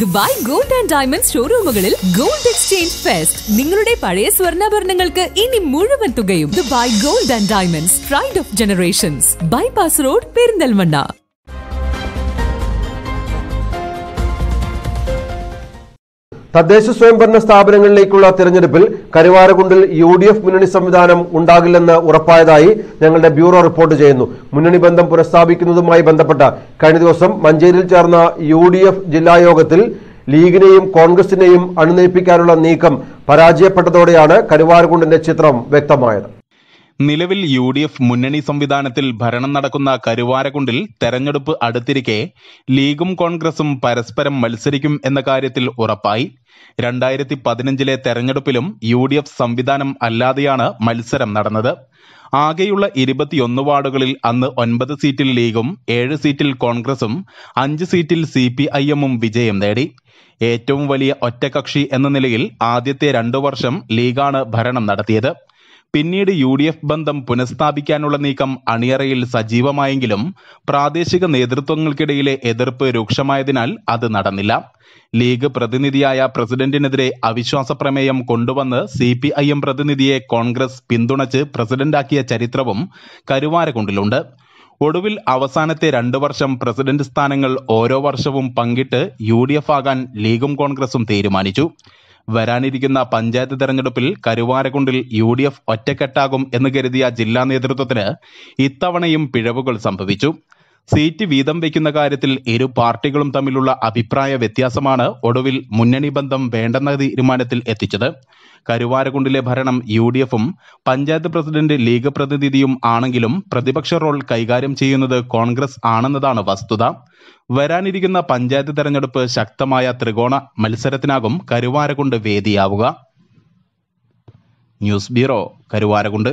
Dubai gold and diamond ഷോറൂമുകളിൽ gold exchange fest നിങ്ങളുടെ പഴയ സ്വർണ്ണാഭരണങ്ങൾക്ക് ഇനി മുഴുവൻ തുകയും Dubai gold and diamonds pride of generations bypass road Perinthalmanna തദ്ദേശ സ്വയംഭരണ സ്ഥാപനങ്ങളിലേക്കുള്ള തെരഞ്ഞെടുപ്പിൽ കരുവാരകുണ്ടിൽ യു ഡി എഫ് മുന്നണി സംവിധാനം ഉണ്ടാകില്ലെന്ന് ഉറപ്പായതായി ഞങ്ങളുടെ ബ്യൂറോ റിപ്പോർട്ട് ചെയ്യുന്നു മുന്നണി ബന്ധം പുനഃസ്ഥാപിക്കുന്നതുമായി ബന്ധപ്പെട്ട കഴിഞ്ഞ ദിവസം മഞ്ചേരിയിൽ ചേർന്ന യു ഡി എഫ് ജില്ലാ യോഗത്തിൽ ലീഗിനെയും കോൺഗ്രസിനെയും അണുനയിപ്പിക്കാനുള്ള നീക്കം പരാജയപ്പെട്ടതോടെയാണ് കരുവാരകുണ്ടിന്റെ ചിത്രം വ്യക്തമായത് നിലവിൽ യു ഡി എഫ് മുന്നണി സംവിധാനത്തിൽ ഭരണം നടക്കുന്ന കരുവാരക്കുണ്ടിൽ തെരഞ്ഞെടുപ്പ് അടുത്തിരിക്കെ ലീഗും കോൺഗ്രസും പരസ്പരം മത്സരിക്കും എന്ന കാര്യത്തിൽ ഉറപ്പായി രണ്ടായിരത്തി പതിനഞ്ചിലെ തെരഞ്ഞെടുപ്പിലും യു ഡി എഫ് സംവിധാനം അല്ലാതെയാണ് മത്സരം നടന്നത് ആകെയുള്ള ഇരുപത്തിയൊന്ന് വാർഡുകളിൽ അന്ന് ഒൻപത് സീറ്റിൽ ലീഗും ഏഴ് സീറ്റിൽ കോൺഗ്രസും അഞ്ച് സീറ്റിൽ സി പി ഐ എമ്മും വിജയം നേടി ഏറ്റവും വലിയ ഒറ്റകക്ഷി എന്ന നിലയിൽ ആദ്യത്തെ രണ്ടു വർഷം ലീഗാണ് ഭരണം നടത്തിയത് പിന്നീട് യു ഡി എഫ് ബന്ധം പുനഃസ്ഥാപിക്കാനുള്ള നീക്കം അണിയറയിൽ സജീവമായെങ്കിലും പ്രാദേശിക നേതൃത്വങ്ങൾക്കിടയിലെ എതിർപ്പ് രൂക്ഷമായതിനാൽ അത് നടന്നില്ല ലീഗ് പ്രതിനിധിയായ പ്രസിഡന്റിനെതിരെ അവിശ്വാസ പ്രമേയം കൊണ്ടുവന്ന് സി പി ഐ എം പ്രതിനിധിയെ കോൺഗ്രസ് പിന്തുണച്ച് പ്രസിഡന്റാക്കിയ ചരിത്രവും കരുവാരകുണ്ടിലുണ്ട് ഒടുവിൽ അവസാനത്തെ രണ്ടു വർഷം പ്രസിഡന്റ് സ്ഥാനങ്ങൾ ഓരോ വർഷവും പങ്കിട്ട് യു ഡി എഫ് ആകാൻ ലീഗും കോൺഗ്രസും തീരുമാനിച്ചു വരാനിരിക്കുന്ന പഞ്ചായത്ത് തെരഞ്ഞെടുപ്പിൽ കരുവാരക്കുണ്ടിൽ യു ഡി എഫ് ഒറ്റക്കെട്ടാകും എന്ന് കരുതിയ ജില്ലാ നേതൃത്വത്തിന് ഇത്തവണയും പിഴവുകൾ സംഭവിച്ചു സീറ്റ് വീതം വയ്ക്കുന്ന കാര്യത്തിൽ ഇരു പാർട്ടികളും തമ്മിലുള്ള അഭിപ്രായ വ്യത്യാസമാണ് ഒടുവിൽ മുന്നണി ബന്ധം വേണ്ടെന്ന തീരുമാനത്തിൽ എത്തിച്ചത് കരുവാരകുണ്ടിലെ ഭരണം യു ഡി എഫും പഞ്ചായത്ത് പ്രസിഡന്റ് ലീഗ് പ്രതിനിധിയും ആണെങ്കിലും പ്രതിപക്ഷ റോൾ കൈകാര്യം ചെയ്യുന്നത് കോൺഗ്രസ് ആണെന്നതാണ് വസ്തുത വരാനിരിക്കുന്ന പഞ്ചായത്ത് തെരഞ്ഞെടുപ്പ് ശക്തമായ ത്രികോണ മത്സരത്തിനാകും കരുവാരകുണ്ട് വേദിയാവുക ന്യൂസ് ബ്യൂറോ കരുവാരകുണ്ട്